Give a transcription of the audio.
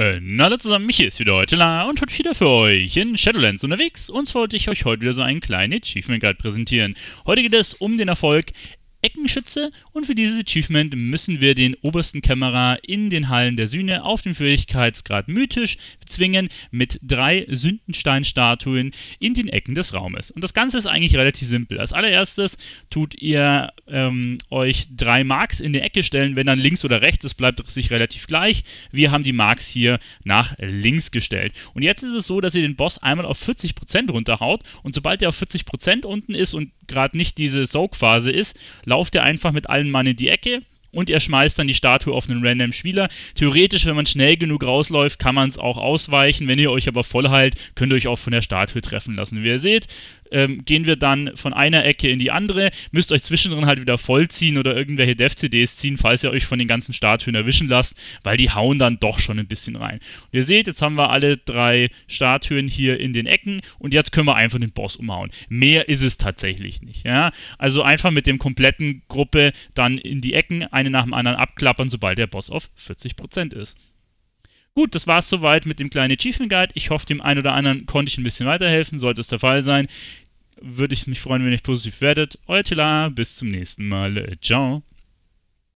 Äh, hallo zusammen, Michi ist wieder heute da und heute wieder für euch in Shadowlands unterwegs. Und zwar wollte ich euch heute wieder so einen kleinen Achievement Guide präsentieren. Heute geht es um den Erfolg Eckenschütze und für dieses Achievement müssen wir den obersten Kämmerer in den Hallen der Sühne auf dem Fähigkeitsgrad mythisch bezwingen mit drei Sündensteinstatuen in den Ecken des Raumes. Und das Ganze ist eigentlich relativ simpel. Als allererstes tut ihr ähm, euch drei Marks in die Ecke stellen, wenn dann links oder rechts, das bleibt sich relativ gleich. Wir haben die Marks hier nach links gestellt. Und jetzt ist es so, dass ihr den Boss einmal auf 40% runterhaut und sobald er auf 40% unten ist und gerade nicht diese Soak-Phase ist, lauft er einfach mit allen Mann in die Ecke und er schmeißt dann die Statue auf einen random Spieler. Theoretisch, wenn man schnell genug rausläuft, kann man es auch ausweichen. Wenn ihr euch aber voll heilt, könnt ihr euch auch von der Statue treffen lassen. Wie ihr seht, ähm, gehen wir dann von einer Ecke in die andere, müsst euch zwischendrin halt wieder vollziehen oder irgendwelche Dev-CDs ziehen, falls ihr euch von den ganzen Statuen erwischen lasst, weil die hauen dann doch schon ein bisschen rein. Und ihr seht, jetzt haben wir alle drei Statuen hier in den Ecken und jetzt können wir einfach den Boss umhauen. Mehr ist es tatsächlich nicht. Ja? Also einfach mit dem kompletten Gruppe dann in die Ecken, eine nach dem anderen abklappern, sobald der Boss auf 40% ist. Gut, das war es soweit mit dem kleinen Achievement Guide. Ich hoffe, dem einen oder anderen konnte ich ein bisschen weiterhelfen. Sollte es der Fall sein, würde ich mich freuen, wenn ihr positiv werdet. Euer Tila, bis zum nächsten Mal. Ciao.